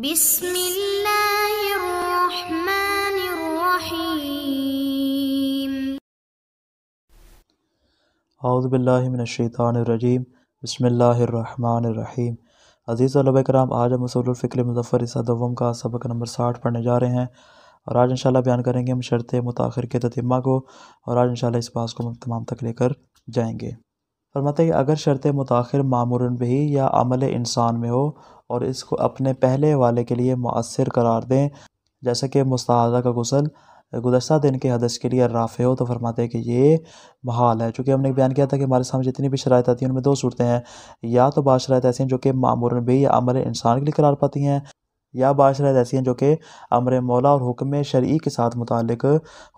بسم اللہ الرحمن الرحیم اعوذ باللہ من الشیطان الرجیم بسم اللہ الرحمن الرحیم عزیز الب کرام آج ہم اصول الفکر مظفر دوم کا سبق نمبر ساٹھ پڑھنے جا رہے ہیں اور آج انشاءاللہ بیان کریں گے ہم شرط متاخر کے تتمہ کو اور آج انشاءاللہ اس باس کو تمام تک لے کر جائیں گے فرماتے اگر شرط متاخر معمور بھی یا عمل انسان میں ہو اور اس کو اپنے پہلے والے کے لیے مؤثر قرار دیں جیسا کہ مستحضہ کا غسل گزشتہ دن کے حدث کے لیے رافع ہو تو فرماتے ہیں کہ یہ محال ہے چونکہ ہم نے بیان کیا تھا کہ ہمارے سامنے جتنی بھی شرائط آتی ہیں ان میں دو صورتیں ہیں یا تو بعض شرائط ایسی ہیں جو کہ معمور بھی یا عمل انسان کے لیے قرار پاتی ہیں یا بعض ایسی ہیں جو کہ امر مولا اور حکم شرعی کے ساتھ متعلق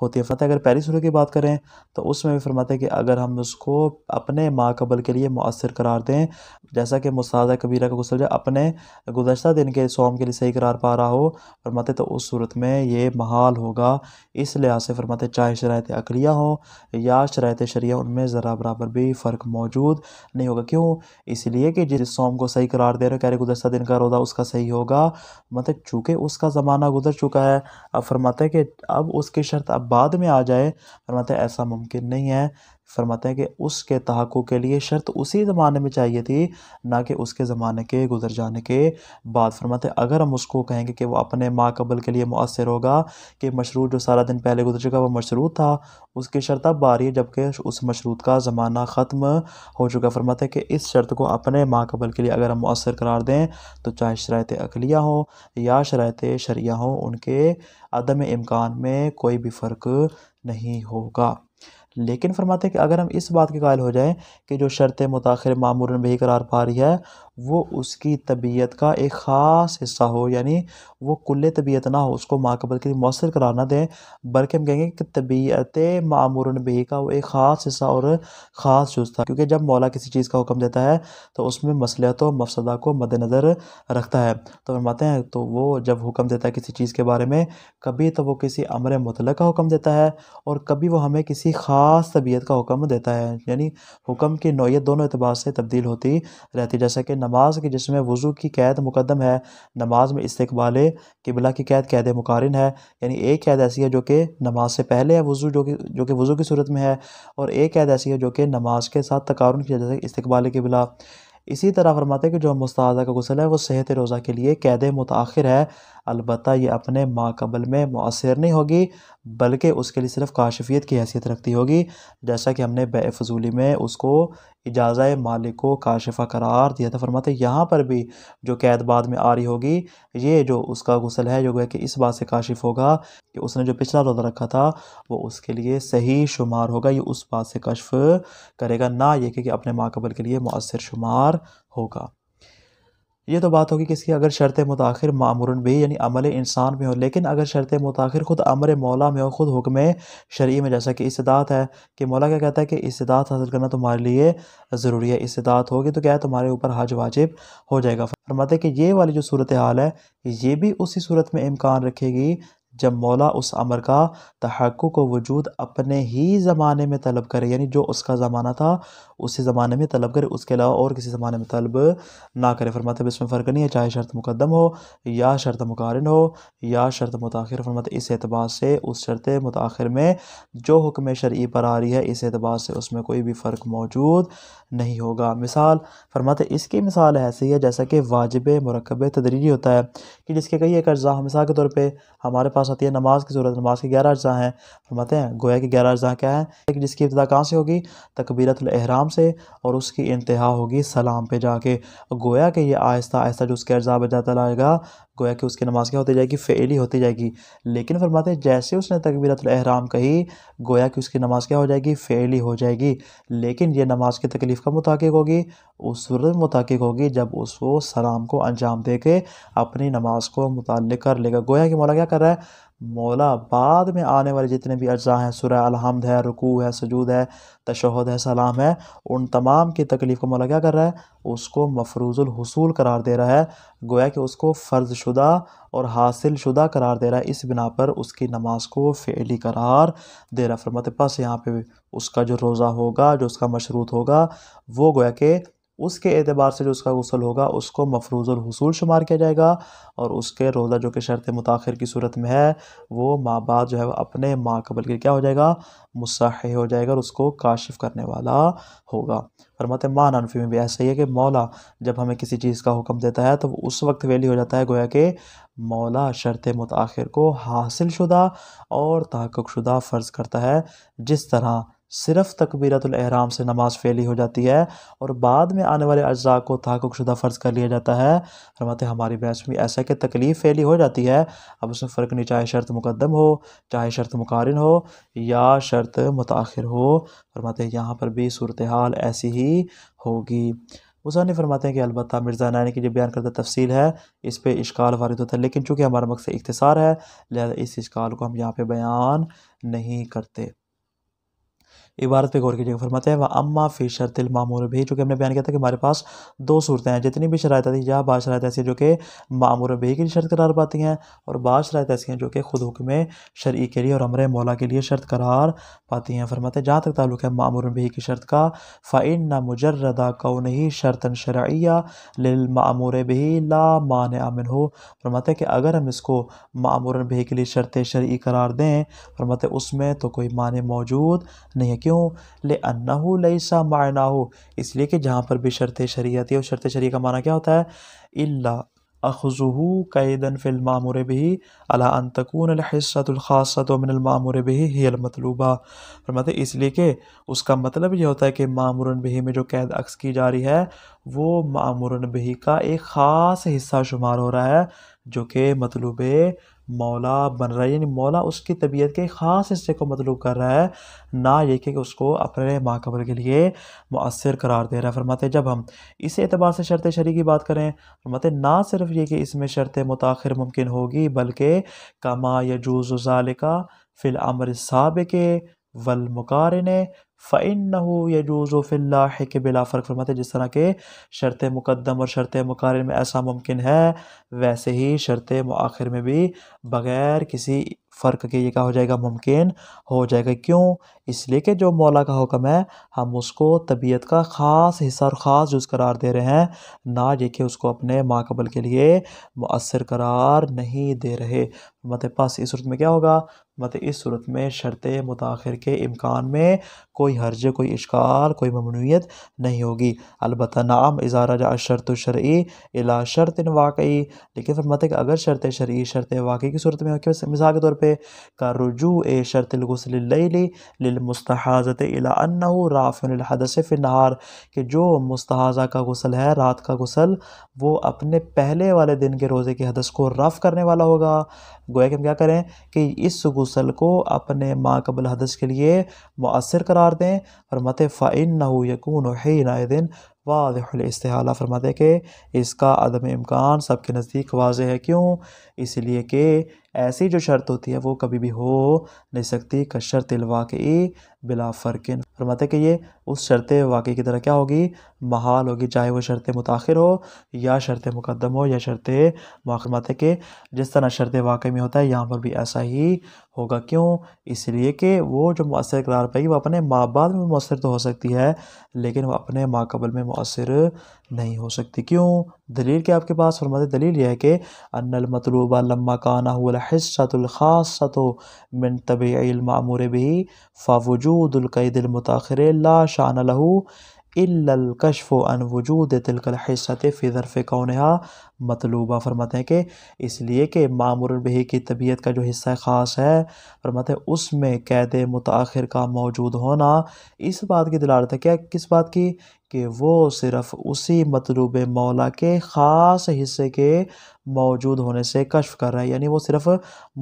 ہوتی ہے فتح اگر پہلی صورت کی بات کریں تو اس میں بھی فرماتے ہے کہ اگر ہم اس کو اپنے قبل کے لیے مؤثر قرار دیں جیسا کہ مستعدہ کبیرہ کا جو اپنے گزشتہ دن کے سوم کے لیے صحیح قرار پا رہا ہو فرماتے ہے تو اس صورت میں یہ محال ہوگا اس لحاظ سے فرماتے چاہے شرائط عقلیہ ہوں یا شرائط شریعہ ان میں ذرا برابر بھی فرق موجود نہیں ہوگا کیوں اس لیے کہ جس سوم کو صحیح قرار دے رہے گزشتہ دن کا روزہ اس کا صحیح ہوگا مطلب چونکہ اس کا زمانہ گزر چکا ہے اب ہیں کہ اب اس کی شرط اب بعد میں آ جائے ہیں ایسا ممکن نہیں ہے فرماتے ہیں کہ اس کے تحقق کے لیے شرط اسی زمانے میں چاہیے تھی نہ کہ اس کے زمانے کے گزر جانے کے بعد فرماتے ہیں اگر ہم اس کو کہیں گے کہ وہ اپنے ماں قبل کے لیے مؤثر ہوگا کہ مشروط جو سارا دن پہلے گزر چکا وہ مشروط تھا اس کی شرط اب باری ہے جبکہ اس مشروط کا زمانہ ختم ہو چکا فرماتے ہیں کہ اس شرط کو اپنے ماں قبل کے لیے اگر ہم مؤثر قرار دیں تو چاہے شرائط اقلیہ ہوں یا شرائط شریعہ ہوں ان کے عدم امکان میں کوئی بھی فرق نہیں ہوگا لیکن فرماتے ہیں کہ اگر ہم اس بات کے قائل ہو جائیں کہ جو شرط متاخر معمولً بہی قرار پا رہی ہے وہ اس کی طبیعت کا ایک خاص حصہ ہو یعنی وہ کل طبیعت نہ ہو اس کو ماں قبل کے لیے مؤثر قرار نہ دیں بلکہ ہم کہیں گے کہ طبیعت معمور بھی کا وہ ایک خاص حصہ اور خاص جز تھا کیونکہ جب مولا کسی چیز کا حکم دیتا ہے تو اس میں مصلیت و مفسدہ کو مد نظر رکھتا ہے تو فرماتے ہیں تو وہ جب حکم دیتا ہے کسی چیز کے بارے میں کبھی تو وہ کسی امر مطلق کا حکم دیتا ہے اور کبھی وہ ہمیں کسی خاص طبیعت کا حکم دیتا ہے یعنی حکم کی نوعیت دونوں اعتبار سے تبدیل ہوتی رہتی جیسا کہ نماز کے میں وضو کی قید مقدم ہے نماز میں استقبال قبلہ کی قید قید مقارن ہے یعنی ایک قید ایسی ہے جو کہ نماز سے پہلے وضو جو کہ جو کہ وضو کی صورت میں ہے اور ایک قید ایسی ہے جو کہ نماز کے ساتھ تقارن کی وجہ سے استقبال قبلہ اسی طرح فرماتے ہیں کہ جو مستعدہ کا غسل ہے وہ صحت روزہ کے لیے قید متاخر ہے البتہ یہ اپنے ماقبل میں مؤثر نہیں ہوگی بلکہ اس کے لیے صرف کاشفیت کی حیثیت رکھتی ہوگی جیسا کہ ہم نے بے فضولی میں اس کو اجازہ مالک کو کاشفہ قرار دیا تھا فرماتے یہاں پر بھی جو قید بعد میں آ رہی ہوگی یہ جو اس کا غسل ہے جو کہ اس بات سے کاشف ہوگا کہ اس نے جو پچھلا روزہ رکھا تھا وہ اس کے لیے صحیح شمار ہوگا یہ اس بات سے کشف کرے گا نہ یہ کہ اپنے ماقبل کے لیے مؤثر شمار ہوگا یہ تو بات ہوگی کہ اس کی اگر شرط متاخر معمورن بھی یعنی عمل انسان میں ہو لیکن اگر شرط متاخر خود امر مولا میں ہو خود حکم شرعی میں جیسا کہ استداعت ہے کہ مولا کیا کہتا ہے کہ استداعت حاصل کرنا تمہارے لیے ضروری ہے استداعت ہوگی تو کیا ہے تمہارے اوپر حاج واجب ہو جائے گا فرماتے کہ یہ والی جو صورتحال ہے یہ بھی اسی صورت میں امکان رکھے گی جب مولا اس عمر کا تحقق و وجود اپنے ہی زمانے میں طلب کرے یعنی جو اس کا زمانہ تھا اسی زمانے میں طلب کرے اس کے علاوہ اور کسی زمانے میں طلب نہ کرے فرماتے اس میں فرق نہیں ہے چاہے شرط مقدم ہو یا شرط مقارن ہو یا شرط متاخر فرماتے اس اعتبار سے اس شرط متاخر میں جو حکم شرعی پر آ رہی ہے اس اعتبار سے اس میں کوئی بھی فرق موجود نہیں ہوگا مثال فرماتے اس کی مثال ایسی ہے جیسا کہ واجب مرکب تدریجی ہوتا ہے کہ جس کے کئی ایک اجزاء مثال کے طور پہ ہمارے پاس پاس آتی ہے نماز کی صورت نماز کے گیارہ اجزاء ہیں فرماتے ہیں گویا کہ گیارہ اجزاء کیا ہے جس کی ابتدا کہاں سے ہوگی تکبیرت الاحرام سے اور اس کی انتہا ہوگی سلام پہ جا کے گویا کہ یہ آہستہ آہستہ جو اس کے اجزاء بجاتا لائے گا گویا کہ اس کی نماز کیا ہوتی جائے گی فعلی ہوتی جائے گی لیکن فرماتے ہیں جیسے اس نے تکبیرت الاحرام کہی گویا کہ اس کی نماز کیا ہو جائے گی فعلی ہو جائے گی لیکن یہ نماز کی تکلیف کا متحق ہوگی اس صورت متحق ہوگی جب اس کو سلام کو انجام دے کے اپنی نماز کو متعلق کر لے گا گویا کہ مولا کیا کر رہا ہے مولا بعد میں آنے والے جتنے بھی اجزاء ہیں سورہ الحمد ہے رکوع ہے سجود ہے تشہد ہے سلام ہے ان تمام کی تکلیف کو مولا کیا کر رہا ہے اس کو مفروض الحصول قرار دے رہا ہے گویا کہ اس کو فرض شدہ اور حاصل شدہ قرار دے رہا ہے اس بنا پر اس کی نماز کو فعلی قرار دے رہا ہے فرمت پس یہاں پہ اس کا جو روزہ ہوگا جو اس کا مشروط ہوگا وہ گویا کہ اس کے اعتبار سے جو اس کا غسل ہوگا اس کو مفروض الحصول شمار کیا جائے گا اور اس کے روزہ جو کہ شرط متاخر کی صورت میں ہے وہ ماں باپ جو ہے اپنے ماں قبل کے کیا ہو جائے گا مصحح ہو جائے گا اور اس کو کاشف کرنے والا ہوگا فرمات مان ماں ننفی میں بھی ایسا ہی ہے کہ مولا جب ہمیں کسی چیز کا حکم دیتا ہے تو اس وقت ویلی ہو جاتا ہے گویا کہ مولا شرط متاخر کو حاصل شدہ اور تحقق شدہ فرض کرتا ہے جس طرح صرف تکبیرت الاحرام سے نماز فیلی ہو جاتی ہے اور بعد میں آنے والے اجزاء کو تحقق شدہ فرض کر لیا جاتا ہے فرماتے ہماری بحث میں ایسا کہ تکلیف فیلی ہو جاتی ہے اب اس میں فرق نہیں چاہے شرط مقدم ہو چاہے شرط مقارن ہو یا شرط متاخر ہو فرماتے ہیں یہاں پر بھی صورتحال ایسی ہی ہوگی مسئلہ فرماتے ہیں کہ البتہ مرزا نائن کی جو بیان کردہ تفصیل ہے اس پہ اشکال وارد ہوتا ہے لیکن چونکہ ہمارا مقصد اختصار ہے لہذا اس اشکال کو ہم یہاں پہ بیان نہیں کرتے عبارت پہ غور کیجیے فرماتے ہیں وہ اما فی شرط المامور بھی چونکہ ہم نے بیان کیا تھا کہ ہمارے پاس دو صورتیں ہیں جتنی بھی شرائط آتی یا بعض شرائط ایسی ہیں جو کہ معمور بھی کے لیے شرط قرار پاتی ہیں اور بعض شرائط ایسی ہیں جو کہ خود حکم شرعی کے لیے اور امر مولا کے لیے شرط قرار پاتی ہیں فرماتے ہیں جہاں تک تعلق ہے معمور بھی کی شرط کا فعین نہ مجردہ کو نہیں شرطن شرعیہ لل بھی لا مان امن ہو فرماتے ہیں کہ اگر ہم اس کو معموراً بھی کے لیے شرط شرعی قرار دیں فرماتے ہیں اس میں تو کوئی معنی موجود نہیں ہے کیوں لے انہو ہُسا معنہ ہو اس لیے کہ جہاں پر بھی شرط شریعت آتی ہے اور شرط شریعت کا معنی کیا ہوتا ہے اللہ قیدن فی المامور بھی اللہ ان الحصۃ الخاصۃ الخاصت من المامور بہی ہی المطلوبہ فرماتے ہیں اس لیے کہ اس کا مطلب یہ ہوتا ہے کہ مامورن بھی میں جو قید عکس کی جا رہی ہے وہ مامورن بھی کا ایک خاص حصہ شمار ہو رہا ہے جو کہ مطلوب مولا بن رہا ہے یعنی مولا اس کی طبیعت کے خاص حصے کو مطلوب کر رہا ہے نہ یہ کہ اس کو اپنے ماقبل کے لیے مؤثر قرار دے رہا ہے ہیں جب ہم اس اعتبار سے شرط شرعی کی بات کریں ہیں نہ صرف یہ کہ اس میں شرط متاخر ممکن ہوگی بلکہ کما یجوز ذالکہ فی الامر صابقے والمقارن فائن نہ ہو یہ جوز و کے بلا فرق فرماتے جس طرح کے شرط مقدم اور شرط مقارن میں ایسا ممکن ہے ویسے ہی شرط مآخر میں بھی بغیر کسی فرق کے یہ کہا ہو جائے گا ممکن ہو جائے گا کیوں اس لیے کہ جو مولا کا حکم ہے ہم اس کو طبیعت کا خاص حصہ اور خاص جز قرار دے رہے ہیں نہ یہ کہ اس کو اپنے ماقبل کے لیے مؤثر قرار نہیں دے رہے مت پس اس صورت میں کیا ہوگا مت اس صورت میں شرط متاخر کے امکان میں کوئی حرج کوئی اشکال کوئی ممنوعیت نہیں ہوگی البتہ نعم اظہار جا شرط شرعی الا شرط واقعی لیکن مت ہے کہ اگر شرط شرعی شرط واقعی کی صورت میں مثال کے طور پہ کا رجوع اے شرط رافع الحدث فی النہار کہ جو مستحاضہ کا غسل ہے رات کا غسل وہ اپنے پہلے والے دن کے روزے کے حدث کو رف کرنے والا ہوگا گویا کہ ہم کیا کریں کہ اس غسل کو اپنے ماں قبل حدث کے لیے مؤثر کرا قرار دیں یقون و حین دن واضح الاستحالہ فرماتے کہ اس کا عدم امکان سب کے نزدیک واضح ہے کیوں اس لیے کہ ایسی جو شرط ہوتی ہے وہ کبھی بھی ہو نہیں سکتی کا شرط الواقعی بلا فرقن فرماتے کہ یہ اس شرط واقعی کی طرح کیا ہوگی محال ہوگی چاہے وہ شرط متاخر ہو یا شرط مقدم ہو یا شرط فرماتے کہ جس طرح شرط واقعی میں ہوتا ہے یہاں پر بھی ایسا ہی ہوگا کیوں اس لیے کہ وہ جو مؤثر قرار پائی وہ اپنے ماں بعد میں مؤثر تو ہو سکتی ہے لیکن وہ اپنے ماں قبل میں مؤثر نہیں ہو سکتی کیوں دلیل کیا آپ کے پاس فرمات دلیل یہ ہے کہ ان المطلوبہ لما الحصۃ الخاصۃ من المعمور بھی فوجود القید المتاخر لا شان الکشف عن وجود تلک الحصۃ فی ظرف کونہا مطلوبہ فرماتے ہیں کہ اس لیے کہ معمور البحی کی طبیعت کا جو حصہ خاص ہے فرماتے ہیں اس میں قید متاخر کا موجود ہونا اس بات کی دلالت ہے کیا کس بات کی کہ وہ صرف اسی مطلوب مولا کے خاص حصے کے موجود ہونے سے کشف کر رہا ہے یعنی وہ صرف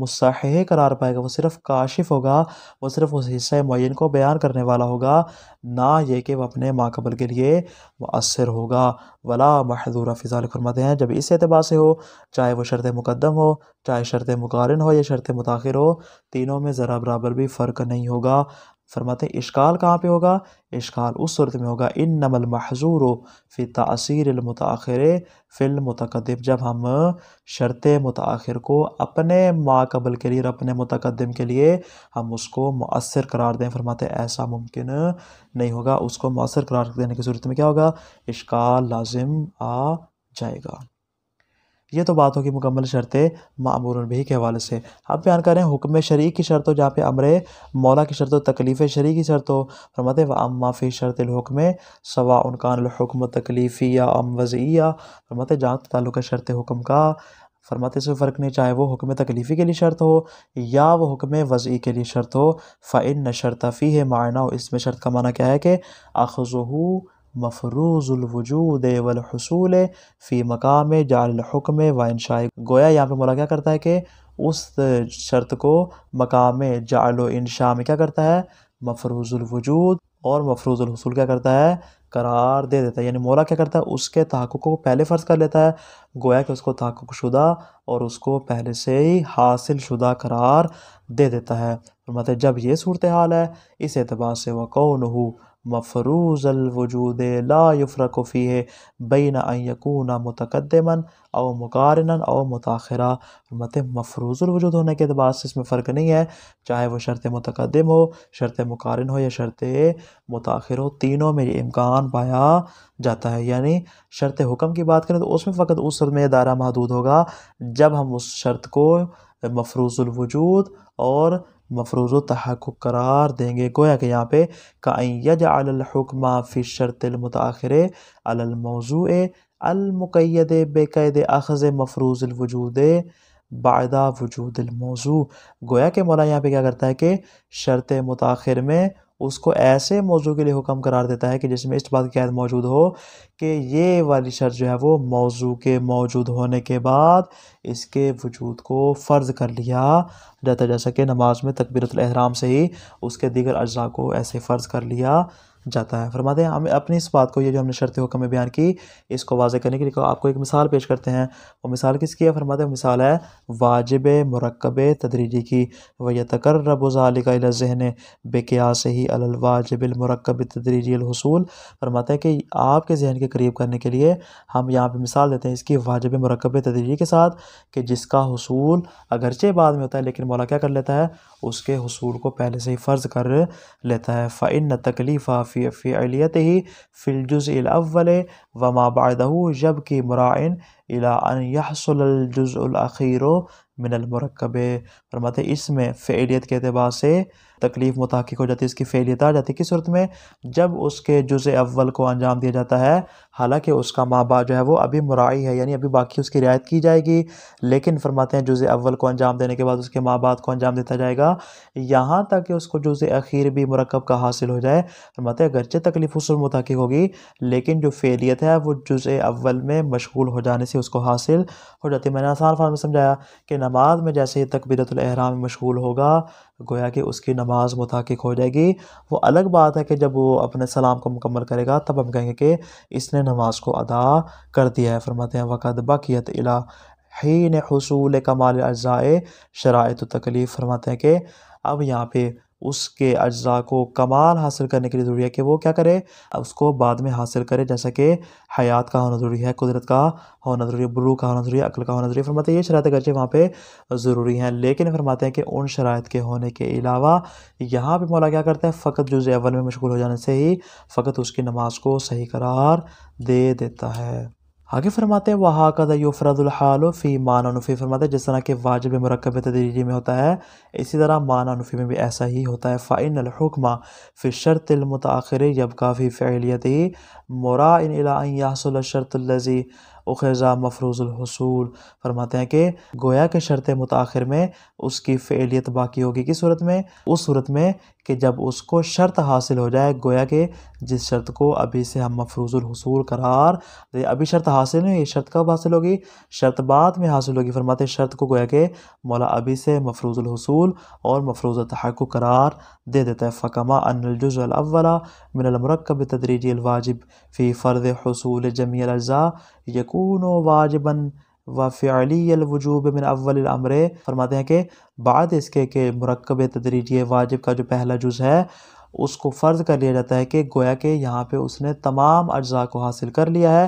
مصحح قرار پائے گا وہ صرف کاشف ہوگا وہ صرف اس حصہ معین کو بیان کرنے والا ہوگا نہ یہ کہ وہ اپنے ماقبل کے لیے مؤثر ہوگا ولا محضور فضا القرمت ہیں جب اس اعتبار سے ہو چاہے وہ شرط مقدم ہو چاہے شرط مقارن ہو یا شرط متاخر ہو تینوں میں ذرا برابر بھی فرق نہیں ہوگا فرماتے ہیں اشکال کہاں پہ ہوگا اشکال اس صورت میں ہوگا ان نمل محضور و فی تاثیر المتاخر فی المتقدم جب ہم شرط متاخر کو اپنے ماقبل کے لیے اور اپنے متقدم کے لیے ہم اس کو مؤثر قرار دیں فرماتے ہیں ایسا ممکن نہیں ہوگا اس کو مؤثر قرار دینے کی صورت میں کیا ہوگا اشکال لازم آ جائے گا یہ تو بات ہوگی مکمل شرط معمور بھی کے حوالے سے آپ بیان کریں حکم شریع کی شرط ہو جہاں پہ امر مولا کی شرط و تکلیف شریع کی شرط ہو فرمت و ام معافی شرط الحکم سوا عن قان الحکمِ تکلیفی یا ام وزی یا فرمت جاتق شرط حکم کا فرماتے سے فرق نہیں چاہے وہ حکم تکلیفی کے لیے شرط ہو یا وہ حکم وضعی کے لیے شرط ہو فعن شرطفی ہے معنی اس میں شرط کا معنی کیا ہے کہ آخذ مفروض الوجود والحصول فی مقام جعل الحکم و انشاء گویا یہاں پہ مولا کیا کرتا ہے کہ اس شرط کو مقام جعل و انشاء میں کیا کرتا ہے مفروض الوجود اور مفروض الحصول کیا کرتا ہے قرار دے دیتا ہے یعنی مولا کیا کرتا ہے اس کے تحقق کو پہلے فرض کر لیتا ہے گویا کہ اس کو تحقق شدہ اور اس کو پہلے سے ہی حاصل شدہ قرار دے دیتا ہے فرماتے جب یہ صورتحال ہے اس اعتبار سے وہ کون ہو مفروض الوجود لا يفرق فيه بين ان يكون متقدما او مقارنا او مطاخرہ متِ مفروض الوجود ہونے کے اعتبار سے اس میں فرق نہیں ہے چاہے وہ شرط متقدم ہو شرط مقارن ہو یا شرط متاخر ہو تینوں میں امکان پایا جاتا ہے یعنی شرط حکم کی بات کریں تو اس میں فقط اس صورت میں ادارہ محدود ہوگا جب ہم اس شرط کو مفروض الوجود اور مفروض و تحق و قرار دیں گے گویا کہ یہاں پہ کاج الحکمہ فی شرط المتاخر الموضوع المقید بے قید اخذ مفروض الوجود بعدہ وجود الموضوع گویا کہ مولا یہاں پہ کیا کرتا ہے کہ شرط متاخر میں اس کو ایسے موضوع کے لیے حکم قرار دیتا ہے کہ جس میں اس بات کی عید موجود ہو کہ یہ والی شرط جو ہے وہ موضوع کے موجود ہونے کے بعد اس کے وجود کو فرض کر لیا جاتا جیسا کہ نماز میں تکبیرت الاحرام سے ہی اس کے دیگر اجزاء کو ایسے فرض کر لیا جاتا ہے فرماتے ہیں ہم اپنی اس بات کو یہ جو ہم نے شرط حکم میں بیان کی اس کو واضح کرنے کے لیے آپ کو ایک مثال پیش کرتے ہیں وہ مثال کس کی ہے فرماتے مثال ہے واجب مرکب تدریجی کی ویہ تکر رب و زل ذہن بے قیاس ہی الواجب المرکب تدریجی الحصول فرماتے ہیں کہ آپ کے ذہن کے قریب کرنے کے لیے ہم یہاں پہ مثال دیتے ہیں اس کی واجب مرکب تدریجی کے ساتھ کہ جس کا حصول اگرچہ بعد میں ہوتا ہے لیکن مولا کیا کر لیتا ہے اس کے حصول کو پہلے سے ہی فرض کر لیتا ہے فعن تکلیفہ في فعليته في الجزء الأول وما بعده جبك مراع إلى أن يحصل الجزء الأخير من المركب फरमाते इसमें फ़ेलियत के अतबार تکلیف متحقق ہو جاتی ہے اس کی فیلیت آ جاتی ہے کس صورت میں جب اس کے جز اول کو انجام دیا جاتا ہے حالانکہ اس کا ماں باپ جو ہے وہ ابھی مرائی ہے یعنی ابھی باقی اس کی رعایت کی جائے گی لیکن فرماتے ہیں جز اول کو انجام دینے کے بعد اس کے ماں باپ کو انجام دیتا جائے گا یہاں تک کہ اس کو جز اخیر بھی مرکب کا حاصل ہو جائے فرماتے ہیں اگرچہ تکلیف اس متحقق ہوگی لیکن جو فیلیت ہے وہ جز اول میں مشغول ہو جانے سے اس کو حاصل ہو جاتی ہے میں نے آسان فارم میں سمجھایا کہ نماز میں جیسے یہ تقبیر الحرام مشغول ہوگا گویا کہ اس کی نماز متحقق ہو جائے گی وہ الگ بات ہے کہ جب وہ اپنے سلام کو مکمل کرے گا تب ہم کہیں گے کہ اس نے نماز کو ادا کر دیا ہے فرماتے ہیں وقت بقیت الا حین حصول کمال اجزائے شرائط و تکلیف فرماتے ہیں کہ اب یہاں پہ اس کے اجزاء کو کمال حاصل کرنے کے لیے ضروری ہے کہ وہ کیا کرے اس کو بعد میں حاصل کرے جیسا کہ حیات کا ہونا ضروری ہے قدرت کا ہونا ضروری ہے برو کا ہونا ضروری ہے عقل کا ہونا ضروری ہے فرماتے ہیں یہ شرائط اگرچہ وہاں پہ ضروری ہیں لیکن فرماتے ہیں کہ ان شرائط کے ہونے کے علاوہ یہاں پہ مولا کیا کرتا ہے فقط جز اول میں مشغول ہو جانے سے ہی فقط اس کی نماز کو صحیح قرار دے دیتا ہے آگے فرماتے ہیں وہاں کا یفرد الحال و فی مان انفی فرماتے جس طرح کہ واجب مرکب تدریجی میں ہوتا ہے اسی طرح مان نفی میں بھی ایسا ہی ہوتا ہے فعین الحکمہ فی شرط المتاخر جب کافی فیلیتی مورا ان شرط الزی اخذہ مفروض الحصول فرماتے ہیں کہ گویا کے شرط متاخر میں اس کی فعلیت باقی ہوگی کی صورت میں اس صورت میں کہ جب اس کو شرط حاصل ہو جائے گویا کہ جس شرط کو ابھی سے ہم مفروض الحصول قرار ابھی شرط حاصل نہیں یہ شرط کب حاصل ہوگی شرط بعد میں حاصل ہوگی فرماتے شرط کو گویا کہ مولا ابھی سے مفروض الحصول اور مفروض تحق قرار دے دیتا ہے فقمہ ان الاولا من المرکب تدریجی الواجب فی فرض حصول جمیع الاجزاء یکون و وفعلی و فعلی الوجوب الامر فرماتے ہیں کہ بعد اس کے کہ مرکب تدریجی واجب کا جو پہلا جز ہے اس کو فرض کر لیا جاتا ہے کہ گویا کہ یہاں پہ اس نے تمام اجزاء کو حاصل کر لیا ہے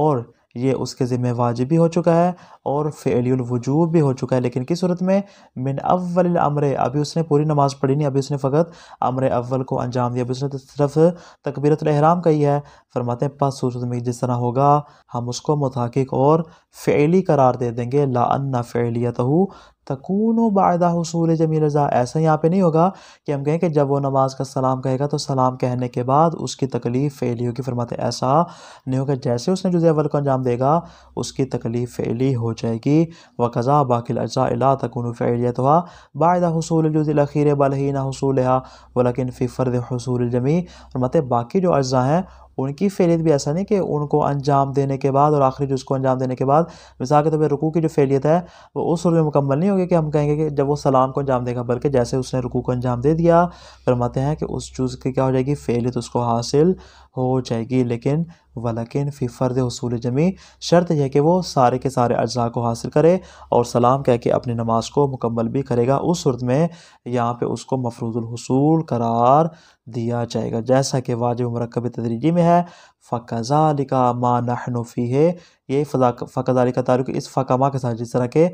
اور یہ اس کے ذمہ واجب بھی ہو چکا ہے اور فعلی الوجوب بھی ہو چکا ہے لیکن کس صورت میں من اول الامر ابھی اس نے پوری نماز پڑھی نہیں ابھی اس نے فقط امر اول کو انجام دیا ابھی اس نے صرف تکبیرت الاحرام کہی ہے فرماتے ہیں پس صورت میں جس طرح ہوگا ہم اس کو متحقق اور فعلی قرار دے دیں گے لا ان فعلیت ہو تکون و باعدہ حصول جمی رضا ایسا یہاں پہ نہیں ہوگا کہ ہم کہیں کہ جب وہ نماز کا سلام کہے گا تو سلام کہنے کے بعد اس کی تکلیف فعلی ہوگی فرماتے ایسا نہیں ہوگا جیسے اس نے جزے اول کو انجام دے گا اس کی تکلیف فعلی ہو جائے گی وہ قضا باق الرضا ال تکون فیلیت ہوا باعدہ حصول جزے الخیر بلحین حصول ہا و لکن ففرد حصول فرماتے فرمات باقی جو اجزاء ہیں ان کی فیلیت بھی ایسا نہیں کہ ان کو انجام دینے کے بعد اور آخری جز کو انجام دینے کے بعد مثال کے طور پہ رکوع کی جو فیلیت ہے وہ اس صورت میں مکمل نہیں ہوگی کہ ہم کہیں گے کہ جب وہ سلام کو انجام دے گا بلکہ جیسے اس نے رکوع کو انجام دے دیا فرماتے ہیں کہ اس چز کی کیا ہو جائے گی فیلیت اس کو حاصل ہو جائے گی لیکن ولکن فی فرد حصول جمی شرط یہ کہ وہ سارے کے سارے اجزاء کو حاصل کرے اور سلام کہہ کے اپنی نماز کو مکمل بھی کرے گا اس صورت میں یہاں پہ اس کو مفروض الحصول قرار دیا جائے گا جیسا کہ واجب مرکب تدریجی میں ہے فقضا ما ماں نوفی ہے یہ فلاق فقضہ تعلق اس فقامہ کے ساتھ جس طرح کہ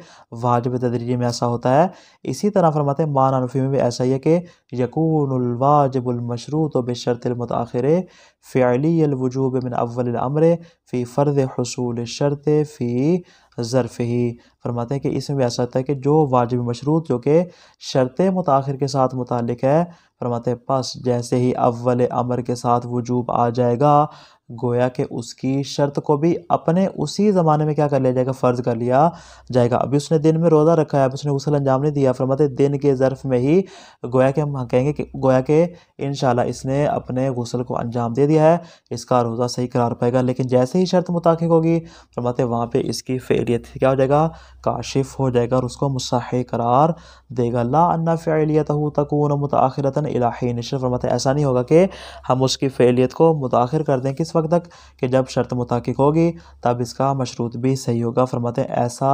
واجب تدریجی میں ایسا ہوتا ہے اسی طرح فرماتے ہیں ماں نوفی میں بھی ایسا ہی ہے کہ یقون الواجب المشروط و بشرط المتاخر فعلی الوجوب اول الامر فی فرض حصول شرط فی ظرف ہی فرماتے ہیں کہ اس میں بھی ایسا ہوتا ہے کہ جو واجب مشروط جو کہ شرط متاخر کے ساتھ متعلق ہے فرماتے ہیں پس جیسے ہی اول امر کے ساتھ وجوب آ جائے گا گویا کہ اس کی شرط کو بھی اپنے اسی زمانے میں کیا کر لیا جائے گا فرض کر لیا جائے گا ابھی اس نے دن میں روزہ رکھا ہے ابھی اس نے غسل انجام نہیں دیا فرماتے دن کے ظرف میں ہی گویا کہ ہم کہیں گے کہ گویا کہ انشاءاللہ اس نے اپنے غسل کو انجام دے دیا ہے اس کا روزہ صحیح قرار پائے گا لیکن جیسے ہی شرط متأفر ہوگی فرماتے وہاں پہ اس کی فعلیت کیا ہو جائے گا کاشف ہو جائے گا اور اس کو مصحح قرار دے گا لا انا فعلیت ہو تک وہ الہی نشر فرماتے ایسا نہیں ہوگا کہ ہم اس کی فعلیت کو متأخر کر دیں کس وقت تک کہ جب شرط متحقق ہوگی تب اس کا مشروط بھی صحیح ہوگا فرماتے ہیں ایسا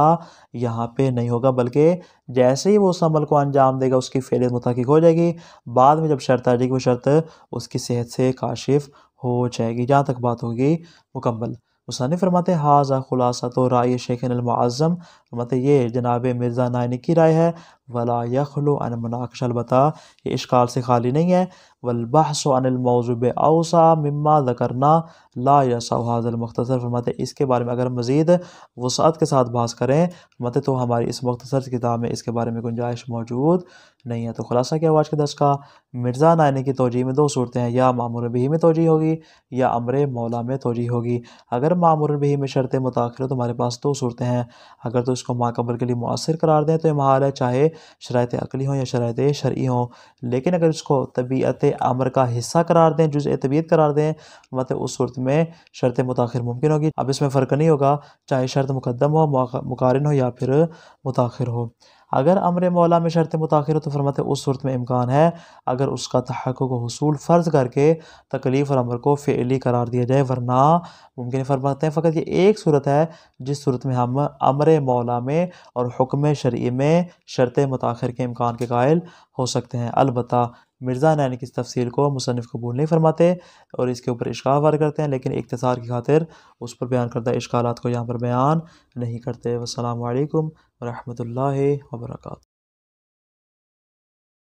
یہاں پہ نہیں ہوگا بلکہ جیسے ہی وہ اس عمل کو انجام دے گا اس کی فعلیت متحقق ہو جائے گی بعد میں جب شرط آ جائے گی وہ شرط اس کی صحت سے کاشف ہو جائے گی جہاں تک بات ہوگی مکمل مصنف فرماتے حاضہ خلاصہ تو رائے شیخن المعظم فرماتے یہ جناب مرزا نائنی کی رائے ہے ولا ان مناقش البتا یہ اشکال سے خالی نہیں ہے ولبہ سنمعب اوسا مما ذکرنا لا یس حاظ فرماتے اس کے بارے میں اگر مزید وسعت کے ساتھ بحث کریں فرماتے تو ہماری اس مختصر کتاب میں اس کے بارے میں گنجائش موجود نہیں ہے تو خلاصہ کیا آج کے درس کا مرزا نائنی کی توجہ میں دو صورتیں ہیں یا معمور بہی میں توجہ ہوگی یا امر مولا میں توجہ ہوگی اگر معمور بہی میں شرط متأكرو تو ہمارے پاس دو صورتیں ہیں اگر تو اس ماں ماكبل کے لیے مؤثر قرار دیں تو یہ محال ہے چاہے شرائط عقلی ہوں یا شرائط شرعی ہوں لیکن اگر اس کو طبیعت امر کا حصہ قرار دیں جز طبیعت قرار دیں مطلب اس صورت میں شرط متاخر ممکن ہوگی اب اس میں فرق نہیں ہوگا چاہے شرط مقدم ہو مقارن ہو یا پھر متاخر ہو اگر امر مولا میں شرط متاخر ہو تو فرماتے ہیں اس صورت میں امکان ہے اگر اس کا تحقق و حصول فرض کر کے تکلیف اور عمر کو فعلی قرار دیا جائے ورنہ ممکن فرماتے ہیں فقط یہ ایک صورت ہے جس صورت میں ہم امر مولا میں اور حکم شرعی میں شرط متاخر کے امکان کے قائل ہو سکتے ہیں البتہ مرزا نین اس تفصیل کو مصنف قبول نہیں فرماتے اور اس کے اوپر اشکال وار کرتے ہیں لیکن اقتصار کی خاطر اس پر بیان کردہ اشکالات کو یہاں پر بیان نہیں کرتے والسلام علیکم ورحمۃ اللہ وبرکاتہ